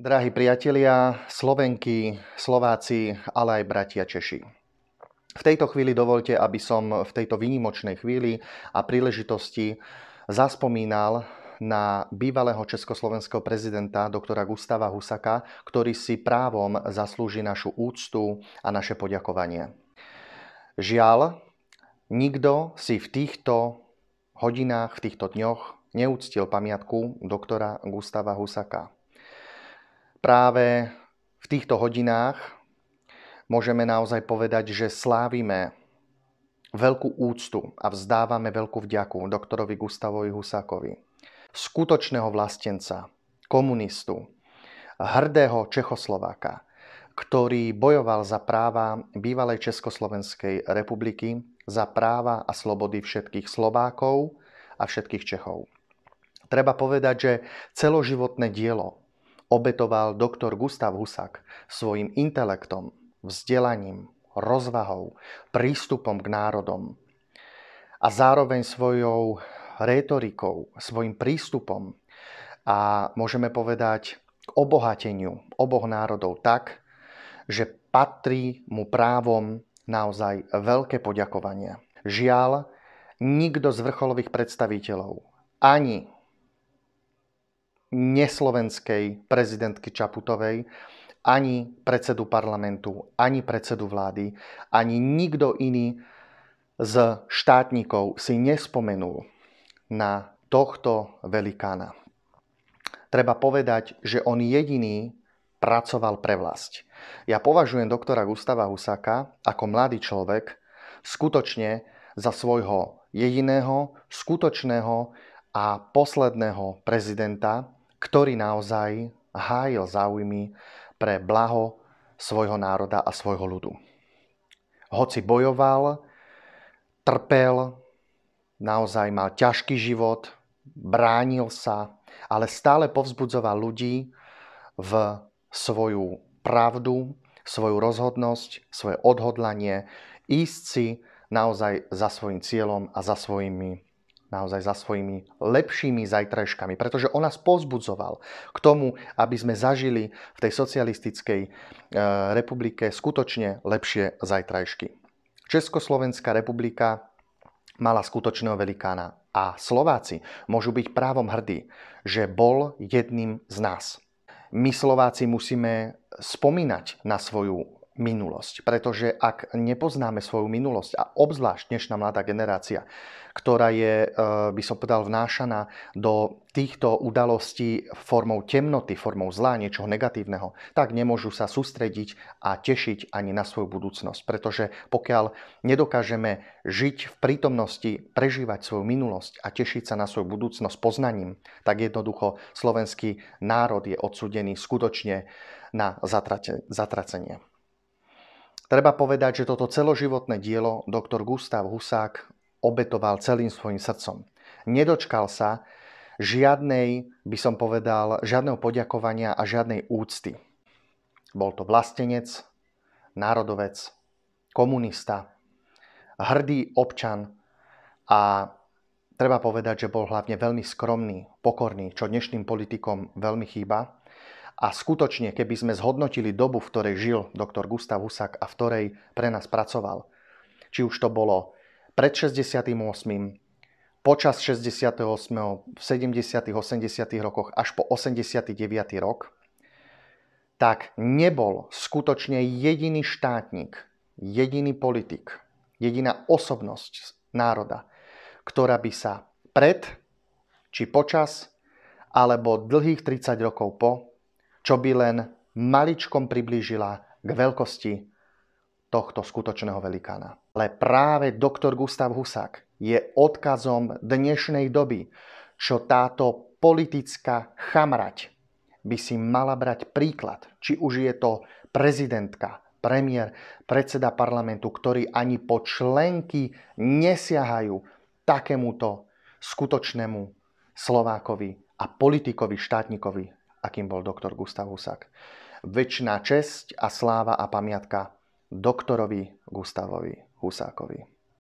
Drahí priatelia, Slovenky, Slováci, ale aj bratia Češi. V tejto chvíli dovolte, aby som v tejto výnimočnej chvíli a príležitosti zaspomínal na bývalého československého prezidenta doktora Gustava Husaka, ktorý si právom zaslúži našu úctu a naše poďakovanie. Žiaľ, nikto si v týchto hodinách, v týchto dňoch neúctil pamiatku doktora Gustava Husaka. Práve v týchto hodinách môžeme naozaj povedať, že slávime veľkú úctu a vzdávame veľkú vďaku doktorovi Gustavovi Husákovi, skutočného vlastenca, komunistu, hrdého Čechoslováka, ktorý bojoval za práva bývalej Československej republiky, za práva a slobody všetkých Slovákov a všetkých Čechov. Treba povedať, že celoživotné dielo obetoval doktor Gustav Husák svojim intelektom, vzdelaním, rozvahou, prístupom k národom a zároveň svojou rétorikou, svojim prístupom a môžeme povedať k obohateniu oboch národov tak, že patrí mu právom naozaj veľké poďakovanie. Žiaľ, nikto z vrcholových predstaviteľov ani neslovenskej prezidentky Čaputovej, ani predsedu parlamentu, ani predsedu vlády, ani nikto iný z štátnikov si nespomenul na tohto velikána. Treba povedať, že on jediný pracoval pre vlast. Ja považujem doktora Gustava Husaka ako mladý človek skutočne za svojho jediného, skutočného a posledného prezidenta, ktorý naozaj hájil záujmy pre blaho svojho národa a svojho ľudu. Hoci bojoval, trpel, naozaj mal ťažký život, bránil sa, ale stále povzbudzoval ľudí v svoju pravdu, svoju rozhodnosť, svoje odhodlanie, ísť si naozaj za svojim cieľom a za svojimi naozaj za svojimi lepšími zajtrajškami, pretože on nás pozbudzoval k tomu, aby sme zažili v tej socialistickej eh, republike skutočne lepšie zajtrajšky. Československá republika mala skutočného velikána a Slováci môžu byť právom hrdí, že bol jedným z nás. My Slováci musíme spomínať na svoju minulosť. Pretože ak nepoznáme svoju minulosť, a obzvlášť dnešná mladá generácia, ktorá je, e, by som povedal, vnášaná do týchto udalostí formou temnoty, formou zla, niečoho negatívneho, tak nemôžu sa sústrediť a tešiť ani na svoju budúcnosť. Pretože pokiaľ nedokážeme žiť v prítomnosti, prežívať svoju minulosť a tešiť sa na svoju budúcnosť poznaním, tak jednoducho slovenský národ je odsudený skutočne na zatracenie. Treba povedať, že toto celoživotné dielo doktor Gustav Husák obetoval celým svojim srdcom. Nedočkal sa žiadnej, by som povedal, žiadneho poďakovania a žiadnej úcty. Bol to vlastenec, národovec, komunista, hrdý občan a treba povedať, že bol hlavne veľmi skromný, pokorný, čo dnešným politikom veľmi chýba. A skutočne, keby sme zhodnotili dobu, v ktorej žil doktor Gustav Husák a v ktorej pre nás pracoval, či už to bolo pred 68., počas 68., v 70., 80. rokoch až po 89. rok, tak nebol skutočne jediný štátnik, jediný politik, jediná osobnosť národa, ktorá by sa pred či počas alebo dlhých 30 rokov po čo by len maličkom priblížila k veľkosti tohto skutočného velikána. Ale práve doktor Gustav Husák je odkazom dnešnej doby, čo táto politická chamrať by si mala brať príklad, či už je to prezidentka, premiér, predseda parlamentu, ktorí ani po členky nesiahajú takémuto skutočnému Slovákovi a politikovi, štátnikovi akým bol doktor Gustav Husák. Väčšiná česť a sláva a pamiatka doktorovi Gustavovi Husákovi.